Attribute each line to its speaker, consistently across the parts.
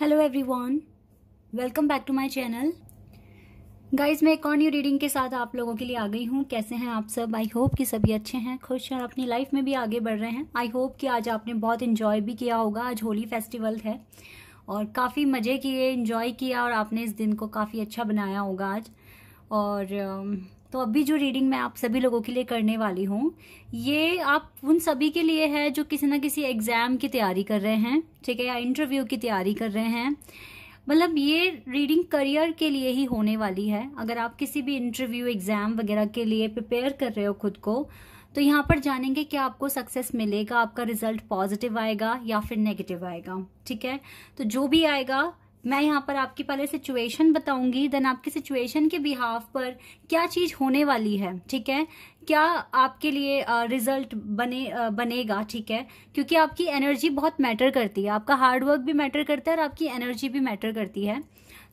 Speaker 1: hello everyone welcome back to my channel guys मैं एक और न्यू रीडिंग के साथ आप लोगों के लिए आ गई हूँ कैसे हैं आप सब आई होप कि सभी अच्छे हैं खुश हैं अपनी लाइफ में भी आगे बढ़ रहे हैं आई होप कि आज आपने बहुत इन्जॉय भी किया होगा आज होली फेस्टिवल है और काफ़ी मज़े किए इन्जॉय किया और आपने इस दिन को काफ़ी अच्छा बनाया होगा आज और um, तो अभी जो रीडिंग मैं आप सभी लोगों के लिए करने वाली हूँ ये आप उन सभी के लिए है जो किसी ना किसी एग्ज़ाम की तैयारी कर रहे हैं ठीक है या इंटरव्यू की तैयारी कर रहे हैं मतलब ये रीडिंग करियर के लिए ही होने वाली है अगर आप किसी भी इंटरव्यू एग्ज़ाम वगैरह के लिए प्रिपेयर कर रहे हो खुद को तो यहाँ पर जानेंगे कि आपको सक्सेस मिलेगा आपका रिजल्ट पॉजिटिव आएगा या फिर नेगेटिव आएगा ठीक है तो जो भी आएगा मैं यहाँ पर आपकी पहले सिचुएशन बताऊंगी देन आपकी सिचुएशन के बिहाफ पर क्या चीज होने वाली है ठीक है क्या आपके लिए रिजल्ट बने बनेगा ठीक है क्योंकि आपकी एनर्जी बहुत मैटर करती है आपका हार्डवर्क भी मैटर करता है और आपकी एनर्जी भी मैटर करती है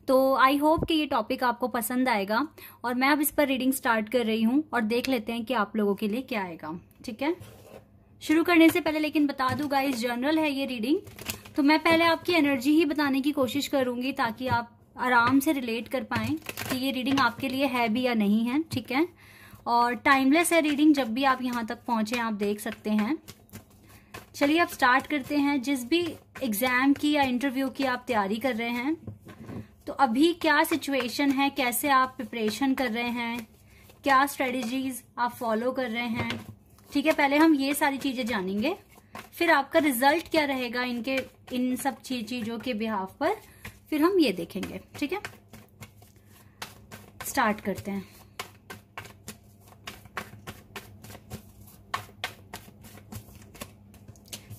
Speaker 1: तो आई होप कि ये टॉपिक आपको पसंद आएगा और मैं अब इस पर रीडिंग स्टार्ट कर रही हूँ और देख लेते हैं कि आप लोगों के लिए क्या आएगा ठीक है शुरू करने से पहले लेकिन बता दूँ गाइस जनरल है ये रीडिंग तो मैं पहले आपकी एनर्जी ही बताने की कोशिश करूंगी ताकि आप आराम से रिलेट कर पाएं कि ये रीडिंग आपके लिए है भी या नहीं है ठीक है और टाइमलेस है रीडिंग जब भी आप यहाँ तक पहुंचे आप देख सकते हैं चलिए आप स्टार्ट करते हैं जिस भी एग्जाम की या इंटरव्यू की आप तैयारी कर रहे हैं तो अभी क्या सिचुएशन है कैसे आप प्रिपरेशन कर रहे हैं क्या स्ट्रेटजीज आप फॉलो कर रहे हैं ठीक है पहले हम ये सारी चीजें जानेंगे फिर आपका रिजल्ट क्या रहेगा इनके इन सब चीजों के बिहाफ पर फिर हम ये देखेंगे ठीक है स्टार्ट करते हैं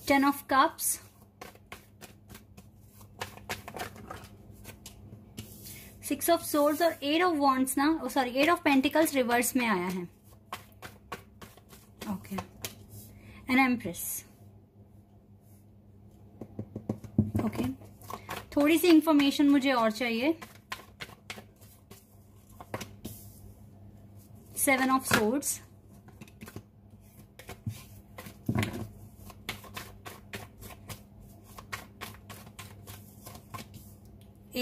Speaker 1: ten of cups six of swords और एट ऑफ वॉन्ट्स ना sorry eight of pentacles reverse में आया है ओके एन एम्प्रेस थोड़ी सी इंफॉर्मेशन मुझे और चाहिए seven of swords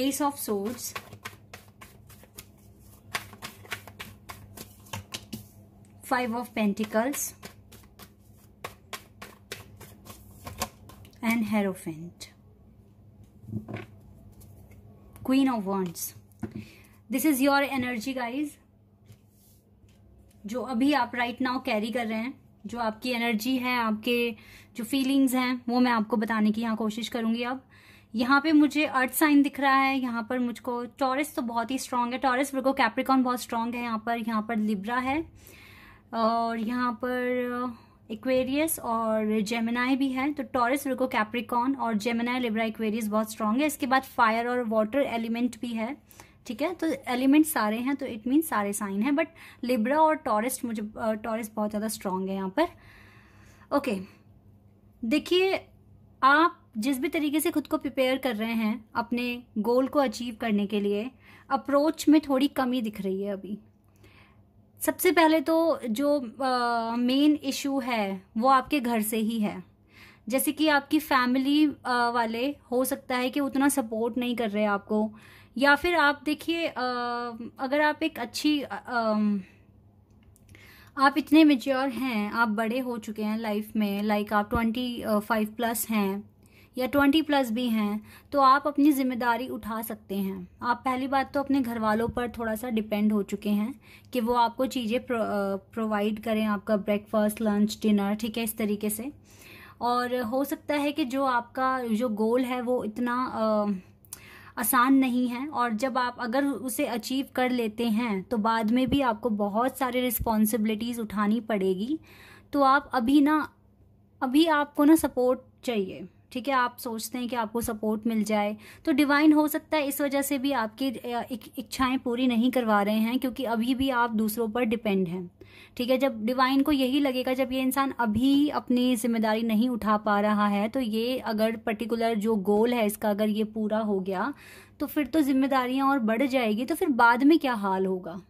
Speaker 1: ace of swords five of pentacles and hierophant queen of wands this is your energy guys जो अभी आप राइट नाउ कैरी कर रहे हैं जो आपकी एनर्जी है आपके जो फीलिंग्स हैं वो मैं आपको बताने की यहाँ कोशिश करूंगी अब यहाँ पे मुझे अर्थ साइन दिख रहा है यहाँ पर मुझको टॉरस तो बहुत ही स्ट्रांग है टॉरस को कैप्रिकॉन बहुत स्ट्रांग है यहाँ पर यहाँ पर लिब्रा है और यहाँ पर इक्वेरियस और जेमिनाई भी है तो टॉरस रुको कैप्रिकॉन और जेमिनाई लिब्रा इक्वेरियस बहुत स्ट्रांग है इसके बाद फायर और वाटर एलिमेंट भी है ठीक है तो एलिमेंट सारे हैं तो इट मीन सारे साइन है बट लिब्रा और टॉरस मुझे टॉरस बहुत ज़्यादा स्ट्रांग है यहाँ पर ओके देखिए आप जिस भी तरीके से खुद को प्रिपेयर कर रहे हैं अपने गोल को अचीव करने के लिए अप्रोच में थोड़ी कमी दिख रही है अभी सबसे पहले तो जो मेन uh, इशू है वो आपके घर से ही है जैसे कि आपकी फैमिली uh, वाले हो सकता है कि उतना सपोर्ट नहीं कर रहे आपको या फिर आप देखिए uh, अगर आप एक अच्छी uh, आप इतने मेच्योर हैं आप बड़े हो चुके हैं लाइफ में लाइक आप ट्वेंटी फाइव प्लस हैं या ट्वेंटी प्लस भी हैं तो आप अपनी ज़िम्मेदारी उठा सकते हैं आप पहली बात तो अपने घर वालों पर थोड़ा सा डिपेंड हो चुके हैं कि वो आपको चीज़ें प्रो, प्रोवाइड करें आपका ब्रेकफास्ट लंच डिनर ठीक है इस तरीके से और हो सकता है कि जो आपका जो गोल है वो इतना आ, आसान नहीं है और जब आप अगर उसे अचीव कर लेते हैं तो बाद में भी आपको बहुत सारे रिस्पॉन्सिबिलिटीज़ उठानी पड़ेगी तो आप अभी ना अभी आपको ना सपोर्ट चाहिए ठीक है आप सोचते हैं कि आपको सपोर्ट मिल जाए तो डिवाइन हो सकता है इस वजह से भी आपकी इच्छाएं पूरी नहीं करवा रहे हैं क्योंकि अभी भी आप दूसरों पर डिपेंड हैं ठीक है जब डिवाइन को यही लगेगा जब ये इंसान अभी अपनी जिम्मेदारी नहीं उठा पा रहा है तो ये अगर पर्टिकुलर जो गोल है इसका अगर ये पूरा हो गया तो फिर तो जिम्मेदारियाँ और बढ़ जाएगी तो फिर बाद में क्या हाल होगा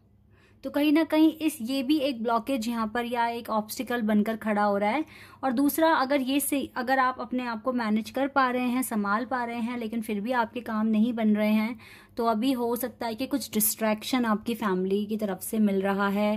Speaker 1: तो कहीं ना कहीं इस ये भी एक ब्लॉकेज यहाँ पर या एक ऑब्स्टिकल बनकर खड़ा हो रहा है और दूसरा अगर ये से अगर आप अपने आप को मैनेज कर पा रहे हैं संभाल पा रहे हैं लेकिन फिर भी आपके काम नहीं बन रहे हैं तो अभी हो सकता है कि कुछ डिस्ट्रैक्शन आपकी फैमिली की तरफ से मिल रहा है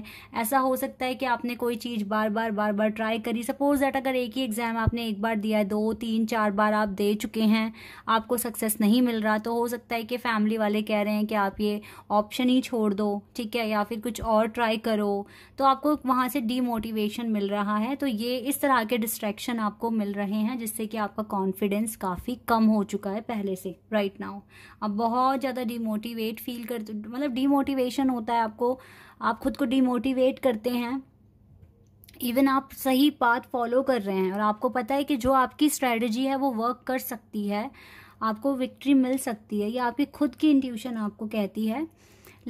Speaker 1: ऐसा हो सकता है कि आपने कोई चीज़ बार बार बार बार ट्राई करी सपोज दैट अगर एक ही एग्ज़ाम आपने एक बार दिया है दो तीन चार बार आप दे चुके हैं आपको सक्सेस नहीं मिल रहा तो हो सकता है कि फैमिली वाले कह रहे हैं कि आप ये ऑप्शन ही छोड़ दो ठीक है या फिर कुछ और ट्राई करो तो आपको वहाँ से डीमोटिवेशन मिल रहा है तो ये इस तरह के डिस्ट्रैक्शन आपको मिल रहे हैं जिससे कि आपका कॉन्फिडेंस काफ़ी कम हो चुका है पहले से राइट नाउ आप बहुत ज़्यादा डिमोटिवेट फील कर मतलब डिमोटिवेशन होता है आपको आप खुद को डिमोटिवेट करते हैं इवन आप सही पाथ फॉलो कर रहे हैं और आपको पता है कि जो आपकी स्ट्रैटेजी है वो वर्क कर सकती है आपको विक्ट्री मिल सकती है या आपकी खुद की इंट्यूशन आपको कहती है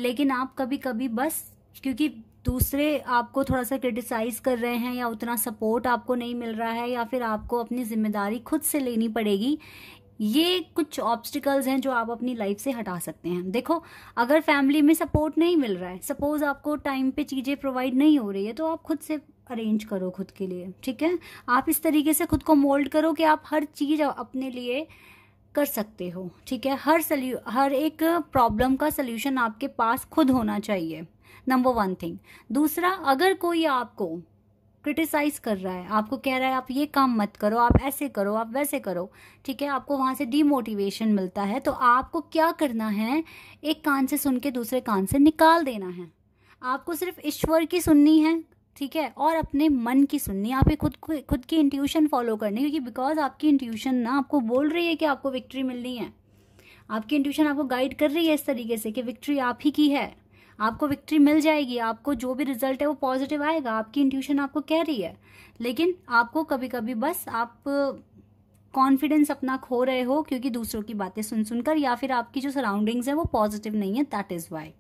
Speaker 1: लेकिन आप कभी कभी बस क्योंकि दूसरे आपको थोड़ा सा क्रिटिसाइज कर रहे हैं या उतना सपोर्ट आपको नहीं मिल रहा है या फिर आपको अपनी जिम्मेदारी खुद से लेनी पड़ेगी ये कुछ ऑब्स्टिकल्स हैं जो आप अपनी लाइफ से हटा सकते हैं देखो अगर फैमिली में सपोर्ट नहीं मिल रहा है सपोज आपको टाइम पे चीज़ें प्रोवाइड नहीं हो रही है तो आप खुद से अरेंज करो खुद के लिए ठीक है आप इस तरीके से खुद को मोल्ड करो कि आप हर चीज़ अपने लिए कर सकते हो ठीक है हर सल्यू हर एक प्रॉब्लम का सल्यूशन आपके पास खुद होना चाहिए नंबर वन थिंग दूसरा अगर कोई आपको क्रिटिसाइज कर रहा है आपको कह रहा है आप ये काम मत करो आप ऐसे करो आप वैसे करो ठीक है आपको वहाँ से डीमोटिवेशन मिलता है तो आपको क्या करना है एक कान से सुन के दूसरे कान से निकाल देना है आपको सिर्फ ईश्वर की सुननी है ठीक है और अपने मन की सुननी आप खुद को खुद की इंट्यूशन फॉलो करनी क्योंकि बिकॉज आपकी इंट्यूशन ना आपको बोल रही है कि आपको विक्ट्री मिलनी है आपकी इंट्यूशन आपको गाइड कर रही है इस तरीके से कि विक्ट्री आप ही की है आपको विक्ट्री मिल जाएगी आपको जो भी रिजल्ट है वो पॉजिटिव आएगा आपकी इंट्यूशन आपको कह रही है लेकिन आपको कभी कभी बस आप कॉन्फिडेंस अपना खो रहे हो क्योंकि दूसरों की बातें सुन सुनकर या फिर आपकी जो सराउंडिंग्स है वो पॉजिटिव नहीं है दैट इज़ वाई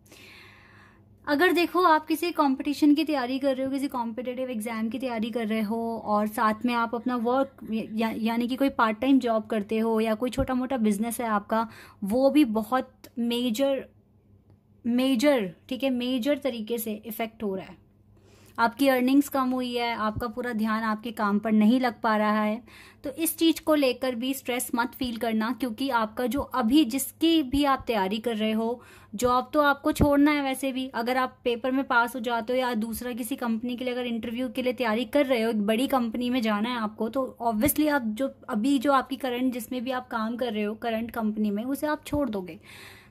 Speaker 1: अगर देखो आप किसी कंपटीशन की तैयारी कर रहे हो किसी कॉम्पिटेटिव एग्जाम की तैयारी कर रहे हो और साथ में आप अपना वर्क या, यानी कि कोई पार्ट टाइम जॉब करते हो या कोई छोटा मोटा बिजनेस है आपका वो भी बहुत मेजर मेजर ठीक है मेजर तरीके से इफेक्ट हो रहा है आपकी अर्निंग्स कम हुई है आपका पूरा ध्यान आपके काम पर नहीं लग पा रहा है तो इस चीज़ को लेकर भी स्ट्रेस मत फील करना क्योंकि आपका जो अभी जिसकी भी आप तैयारी कर रहे हो जॉब तो आपको छोड़ना है वैसे भी अगर आप पेपर में पास हो जाते हो या दूसरा किसी कंपनी के लिए अगर इंटरव्यू के लिए तैयारी कर रहे हो एक बड़ी कंपनी में जाना है आपको तो ऑब्वियसली आप जो अभी जो आपकी करंट जिसमें भी आप काम कर रहे हो करंट कंपनी में उसे आप छोड़ दोगे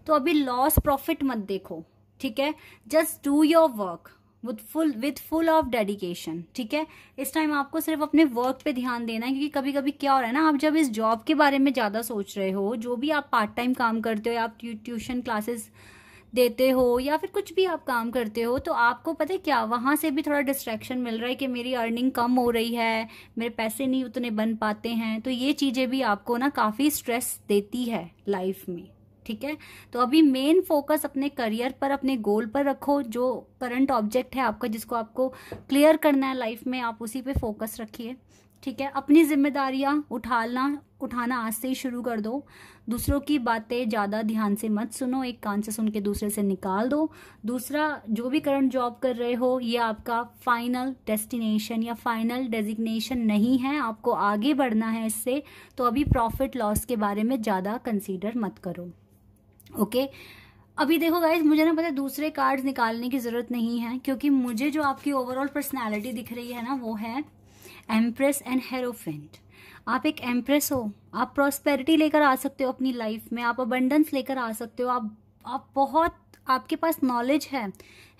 Speaker 1: तो अभी लॉस प्रॉफिट मत देखो ठीक है just do your work with full with full of dedication ठीक है इस टाइम आपको सिर्फ अपने वर्क पे ध्यान देना है क्योंकि कभी कभी क्या हो रहा है ना आप जब इस जॉब के बारे में ज़्यादा सोच रहे हो जो भी आप पार्ट टाइम काम करते हो या आप ट्यूशन क्लासेस देते हो या फिर कुछ भी आप काम करते हो तो आपको पता है क्या वहाँ से भी थोड़ा डिस्ट्रैक्शन मिल रहा है कि मेरी अर्निंग कम हो रही है मेरे पैसे नहीं उतने बन पाते हैं तो ये चीज़ें भी आपको ना काफ़ी स्ट्रेस देती है लाइफ में ठीक है तो अभी मेन फोकस अपने करियर पर अपने गोल पर रखो जो करंट ऑब्जेक्ट है आपका जिसको आपको क्लियर करना है लाइफ में आप उसी पे फोकस रखिए ठीक है अपनी जिम्मेदारियाँ उठाना उठाना आज से ही शुरू कर दो दूसरों की बातें ज़्यादा ध्यान से मत सुनो एक कान से सुन के दूसरे से निकाल दो दूसरा जो भी करंट जॉब कर रहे हो ये आपका फाइनल डेस्टिनेशन या फाइनल डेजिग्नेशन नहीं है आपको आगे बढ़ना है इससे तो अभी प्रॉफिट लॉस के बारे में ज़्यादा कंसीडर मत करो ओके अभी देखो गाइज मुझे ना पता दूसरे कार्ड निकालने की जरूरत नहीं है क्योंकि मुझे जो आपकी ओवरऑल पर्सनैलिटी दिख रही है ना वो है एम्प्रेस एंड हेरोफेंट आप एक एम्प्रेस हो आप प्रॉस्पेरिटी लेकर आ सकते हो अपनी लाइफ में आप अबंडेंस लेकर आ सकते हो आप आप बहुत आपके पास नॉलेज है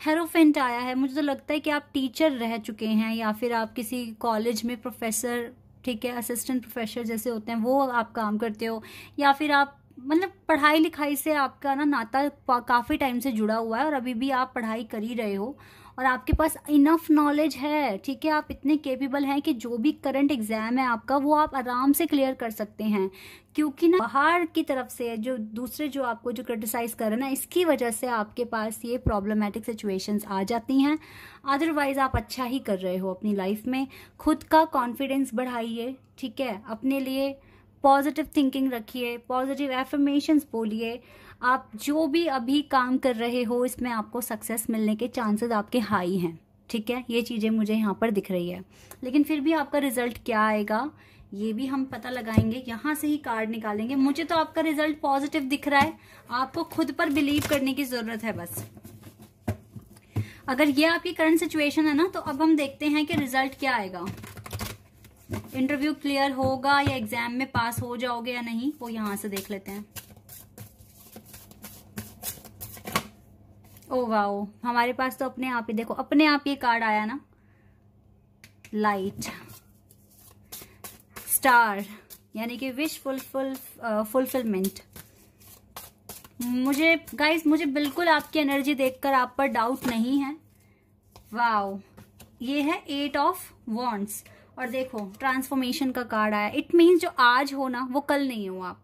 Speaker 1: हेरोफेंट आया है मुझे तो लगता है कि आप टीचर रह चुके हैं या फिर आप किसी कॉलेज में प्रोफेसर ठीक है असिस्टेंट प्रोफेसर जैसे होते हैं वो आप काम करते हो या फिर आप मतलब पढ़ाई लिखाई से आपका ना नाता काफ़ी टाइम से जुड़ा हुआ है और अभी भी आप पढ़ाई कर ही रहे हो और आपके पास इनफ नॉलेज है ठीक है आप इतने केपेबल हैं कि जो भी करंट एग्जाम है आपका वो आप आराम से क्लियर कर सकते हैं क्योंकि ना बाहर की तरफ से जो दूसरे जो आपको जो क्रिटिसाइज कर रहे हैं ना इसकी वजह से आपके पास ये प्रॉब्लमेटिक सिचुएशंस आ जाती हैं अदरवाइज आप अच्छा ही कर रहे हो अपनी लाइफ में खुद का कॉन्फिडेंस बढ़ाइए ठीक है अपने लिए पॉजिटिव थिंकिंग रखिए पॉजिटिव एफर्मेशंस बोलिए आप जो भी अभी काम कर रहे हो इसमें आपको सक्सेस मिलने के चांसेस आपके हाई हैं ठीक है ये चीज़ें मुझे यहाँ पर दिख रही है लेकिन फिर भी आपका रिजल्ट क्या आएगा ये भी हम पता लगाएंगे यहाँ से ही कार्ड निकालेंगे मुझे तो आपका रिजल्ट पॉजिटिव दिख रहा है आपको खुद पर बिलीव करने की जरूरत है बस अगर ये आपकी करंट सिचुएशन है ना तो अब हम देखते हैं कि रिजल्ट क्या आएगा इंटरव्यू क्लियर होगा या एग्जाम में पास हो जाओगे या नहीं वो यहां से देख लेते हैं ओ वाओ हमारे पास तो अपने आप ही देखो अपने आप ये कार्ड आया ना लाइट स्टार यानी कि विश फुलफुल फुलफिलमेंट मुझे गाइस मुझे बिल्कुल आपकी एनर्जी देखकर आप पर डाउट नहीं है वाओ ये है एट ऑफ वॉन्ट्स और देखो ट्रांसफॉर्मेशन का कार्ड आया इट मीन्स जो आज हो ना वो कल नहीं हो आप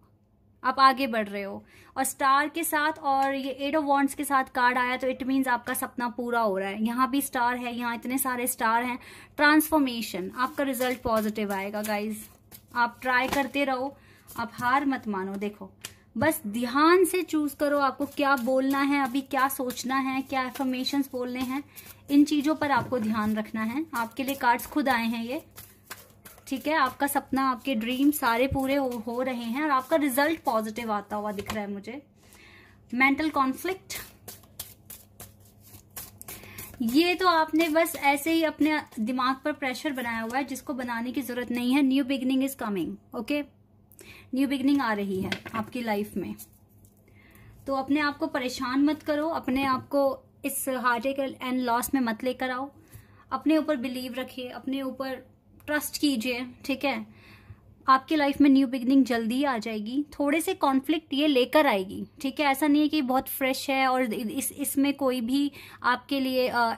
Speaker 1: आप आगे बढ़ रहे हो और स्टार के साथ और ये एट ऑफ वॉन्ट्स के साथ कार्ड आया तो इट मीन्स आपका सपना पूरा हो रहा है यहाँ भी स्टार है यहाँ इतने सारे स्टार हैं ट्रांसफॉर्मेशन आपका रिजल्ट पॉजिटिव आएगा गाइज आप ट्राई करते रहो आप हार मत मानो देखो बस ध्यान से चूज करो आपको क्या बोलना है अभी क्या सोचना है क्या एफर्मेशन बोलने हैं इन चीजों पर आपको ध्यान रखना है आपके लिए कार्ड्स खुद आए हैं ये ठीक है आपका सपना आपके ड्रीम सारे पूरे हो, हो रहे हैं और आपका रिजल्ट पॉजिटिव आता हुआ दिख रहा है मुझे मेंटल कॉन्फ्लिक्ट ये तो आपने बस ऐसे ही अपने दिमाग पर प्रेशर बनाया हुआ है जिसको बनाने की जरूरत नहीं है new beginning is coming okay new beginning आ रही है आपकी लाइफ में तो अपने आप को परेशान मत करो अपने आप को इस हार्ट एक एंड लॉस में मत लेकर आओ अपने ऊपर बिलीव रखिए अपने ऊपर ट्रस्ट कीजिए ठीक है आपकी लाइफ में न्यू बिगनिंग जल्दी आ जाएगी थोड़े से कॉन्फ्लिक्ट ये लेकर आएगी ठीक है ऐसा नहीं है कि बहुत फ्रेश है और इस इसमें कोई भी आपके लिए आ, आ,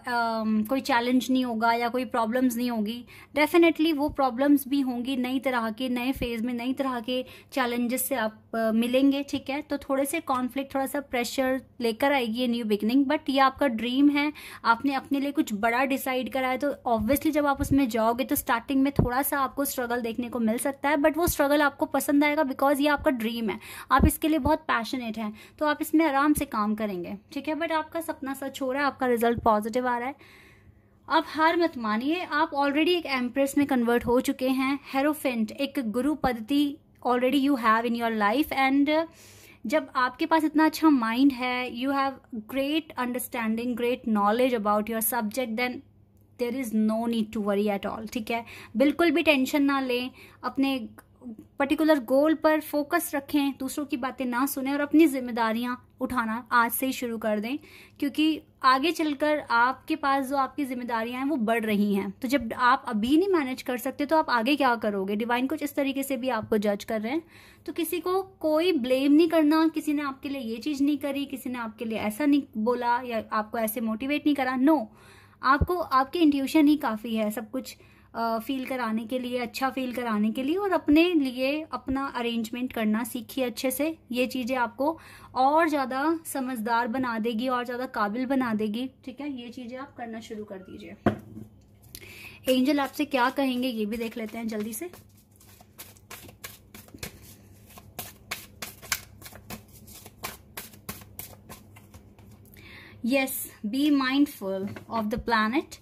Speaker 1: कोई चैलेंज नहीं होगा या कोई प्रॉब्लम्स नहीं होगी डेफिनेटली वो प्रॉब्लम्स भी होंगी नई तरह के नए फेज में नई तरह के चैलेंजेस से आप मिलेंगे ठीक है तो थोड़े से कॉन्फ्लिक्ट थोड़ा सा प्रेशर लेकर आएगी ये न्यू बिगनिंग बट ये आपका ड्रीम है आपने अपने लिए कुछ बड़ा डिसाइड करा है तो ऑब्वियसली जब आप उसमें जाओगे तो स्टार्टिंग में थोड़ा सा आपको स्ट्रगल देखने को मिल सकता है बट वो स्ट्रगल आपको पसंद आएगा बिकॉज ये आपका ड्रीम है आप इसके लिए बहुत पैशनेट हैं तो आप इसमें आराम से काम करेंगे ठीक है बट आपका सपना सच हो रहा है आपका रिजल्ट पॉजिटिव आ रहा है आप हार मत मानिए आप ऑलरेडी एक एम्प्रेस में कन्वर्ट हो चुके हैं हेरोफेंट एक गुरु पद्धति already you have in your life and जब आपके पास इतना अच्छा माइंड है you have great understanding great knowledge about your subject then there is no need to worry at all ठीक है बिल्कुल भी टेंशन ना लें अपने पर्टिकुलर गोल पर फोकस रखें दूसरों की बातें ना सुने और अपनी जिम्मेदारियां उठाना आज से ही शुरू कर दें क्योंकि आगे चलकर आपके पास जो आपकी जिम्मेदारियां हैं वो बढ़ रही हैं तो जब आप अभी नहीं मैनेज कर सकते तो आप आगे क्या करोगे डिवाइन कुछ इस तरीके से भी आपको जज कर रहे हैं तो किसी को कोई ब्लेम नहीं करना किसी ने आपके लिए ये चीज़ नहीं करी किसी ने आपके लिए ऐसा नहीं बोला या आपको ऐसे मोटिवेट नहीं करा नो आपको आपके इंट्यूशन ही काफ़ी है सब कुछ फील कराने के लिए अच्छा फील कराने के लिए और अपने लिए अपना अरेंजमेंट करना सीखिए अच्छे से ये चीज़ें आपको और ज़्यादा समझदार बना देगी और ज़्यादा काबिल बना देगी ठीक है ये चीज़ें आप करना शुरू कर दीजिए एंजल आपसे क्या कहेंगे ये भी देख लेते हैं जल्दी से yes be mindful of the planet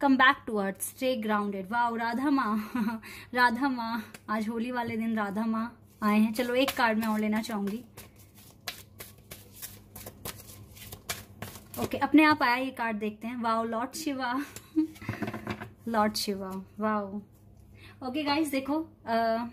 Speaker 1: come back to earth stay grounded wow Radha माँ राधा माँ आज होली वाले दिन राधा माँ आए हैं चलो एक कार्ड में और लेना चाहूंगी ओके okay, अपने आप आया ये कार्ड देखते हैं wow Lord Shiva Lord Shiva wow okay guys देखो आ, uh,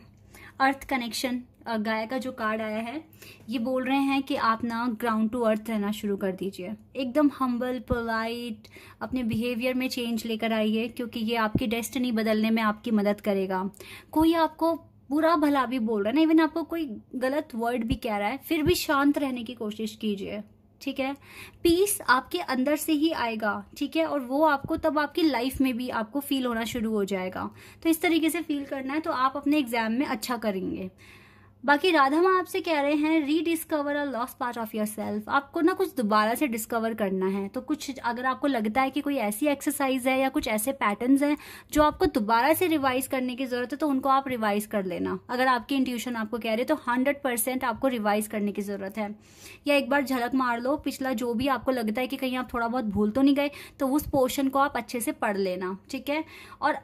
Speaker 1: अर्थ कनेक्शन गाय का जो कार्ड आया है ये बोल रहे हैं कि आप ना ग्राउंड टू अर्थ रहना शुरू कर दीजिए एकदम हम्बल पोलाइट अपने बिहेवियर में चेंज लेकर आइए क्योंकि ये आपकी डेस्टिनी बदलने में आपकी मदद करेगा कोई आपको बुरा भला भी बोल रहा है ना इवन आपको कोई गलत वर्ड भी कह रहा है फिर भी शांत रहने की कोशिश कीजिए ठीक है पीस आपके अंदर से ही आएगा ठीक है और वो आपको तब आपकी लाइफ में भी आपको फील होना शुरू हो जाएगा तो इस तरीके से फील करना है तो आप अपने एग्जाम में अच्छा करेंगे बाकी राधा माँ आपसे कह रहे हैं rediscover a lost part of yourself आपको ना कुछ दोबारा से डिस्कवर करना है तो कुछ अगर आपको लगता है कि कोई ऐसी एक्सरसाइज है या कुछ ऐसे पैटर्न्स हैं जो आपको दोबारा से रिवाइज करने की जरूरत है तो उनको आप रिवाइज कर लेना अगर आपकी इंट्यूशन आपको कह रही है तो हंड्रेड आपको रिवाइज करने की जरूरत है या एक बार झलक मार लो पिछला जो भी आपको लगता है कि कहीं आप थोड़ा बहुत भूल तो नहीं गए तो उस पोर्शन को आप अच्छे से पढ़ लेना ठीक है और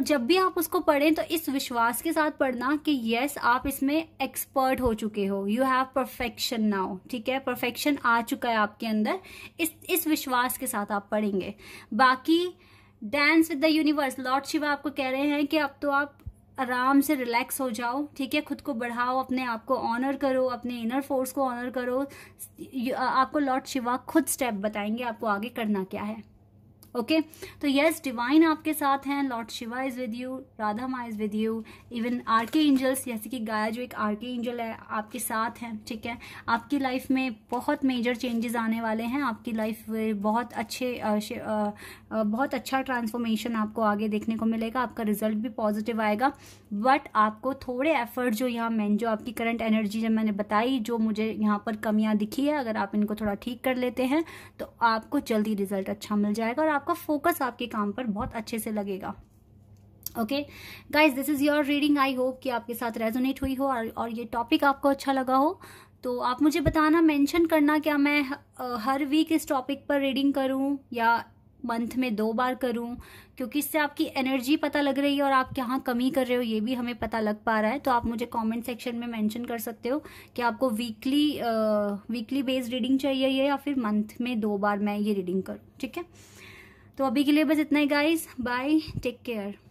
Speaker 1: और जब भी आप उसको पढ़ें तो इस विश्वास के साथ पढ़ना कि यस आप इसमें एक्सपर्ट हो चुके हो यू हैव परफेक्शन नाउ ठीक है परफेक्शन आ चुका है आपके अंदर इस इस विश्वास के साथ आप पढ़ेंगे बाकी dance with the universe Lord Shiva आपको कह रहे हैं कि अब तो आप आराम से रिलैक्स हो जाओ ठीक है खुद को बढ़ाओ अपने आप को ऑनर करो अपने इनर फोर्स को ऑनर करो आपको लॉर्ड शिवा खुद स्टेप बताएंगे आपको आगे करना क्या है ओके तो यस डिवाइन आपके साथ हैं Lord Shiva is with you Radha Ma is with you even archangels जैसे कि गाया जो एक आर के एंजल है आपके साथ हैं ठीक है आपकी लाइफ में बहुत मेजर चेंजेस आने वाले हैं आपकी लाइफ बहुत अच्छे आ, आ, बहुत अच्छा ट्रांसफॉर्मेशन आपको आगे देखने को मिलेगा आपका रिजल्ट भी पॉजिटिव आएगा बट आपको थोड़े एफर्ट जो यहाँ मैं जो आपकी करंट एनर्जी जब मैंने बताई जो मुझे यहाँ पर कमियाँ दिखी है अगर आप इनको थोड़ा ठीक कर लेते हैं तो आपको जल्दी रिजल्ट अच्छा मिल जाएगा और आपका फोकस आपके काम पर बहुत अच्छे से लगेगा okay guys this is your reading I hope कि आपके साथ रेजोनेट हुई हो और, और ये टॉपिक आपको अच्छा लगा हो तो आप मुझे बताना मेंशन करना क्या मैं हर वीक इस टॉपिक पर रीडिंग करूं या मंथ में दो बार करूं क्योंकि इससे आपकी एनर्जी पता लग रही है और आप कहाँ कमी कर रहे हो ये भी हमें पता लग पा रहा है तो आप मुझे कमेंट सेक्शन में मेंशन कर सकते हो कि आपको वीकली वीकली बेस्ड रीडिंग चाहिए ये या फिर मंथ में दो बार मैं ये रीडिंग करूँ ठीक है तो अभी के लिए बस इतना ही गाइज बाय टेक केयर